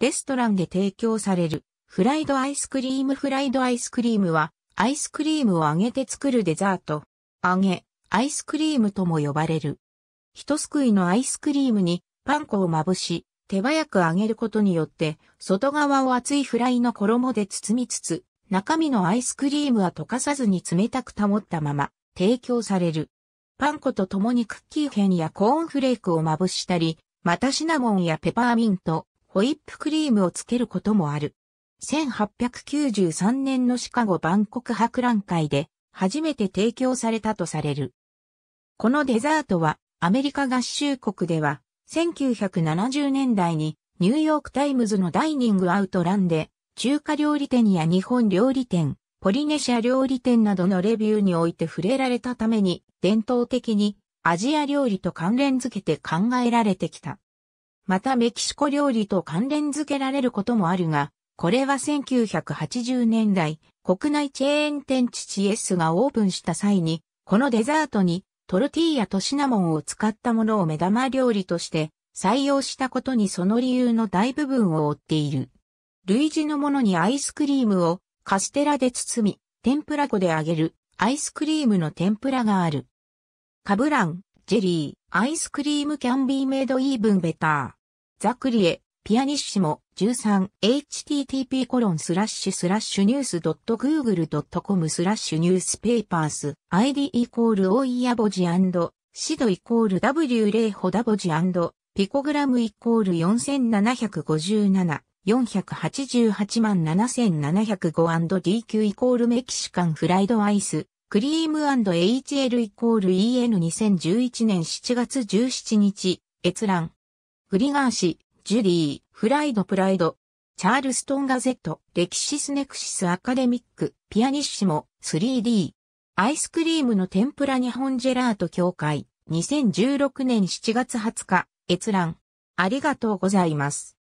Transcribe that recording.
レストランで提供されるフライドアイスクリームフライドアイスクリームはアイスクリームを揚げて作るデザート。揚げ、アイスクリームとも呼ばれる。一すくいのアイスクリームにパン粉をまぶし、手早く揚げることによって、外側を厚いフライの衣で包みつつ、中身のアイスクリームは溶かさずに冷たく保ったまま提供される。パン粉と共にクッキー片やコーンフレークをまぶしたり、またシナモンやペパーミント、ホイップクリームをつけることもある。1893年のシカゴ万国博覧会で初めて提供されたとされる。このデザートはアメリカ合衆国では1970年代にニューヨークタイムズのダイニングアウトランで中華料理店や日本料理店、ポリネシア料理店などのレビューにおいて触れられたために伝統的にアジア料理と関連づけて考えられてきた。またメキシコ料理と関連付けられることもあるが、これは1980年代、国内チェーン店チチエスがオープンした際に、このデザートにトルティーヤとシナモンを使ったものを目玉料理として採用したことにその理由の大部分を負っている。類似のものにアイスクリームをカステラで包み、天ぷら粉で揚げるアイスクリームの天ぷらがある。カブラン、ジェリー、アイスクリームキャンビーメイドイーブンベター。ザクリエ、ピアニッシモ 13http コロンスラッシュスラッシュニュース .google.com スラッシュニュースペーパース ID イコールオイヤボジシドイコール W レイホダボジピコグラムイコール4757 488万 7705&DQ イコールメキシカンフライドアイスクリーム &HL イコール EN2011 年7月17日、閲覧。グリガー氏、ジュディ、フライドプライド、チャールストンガゼット、レキシスネクシスアカデミック、ピアニッシモ、3D、アイスクリームの天ぷら日本ジェラート協会、2016年7月20日、閲覧。ありがとうございます。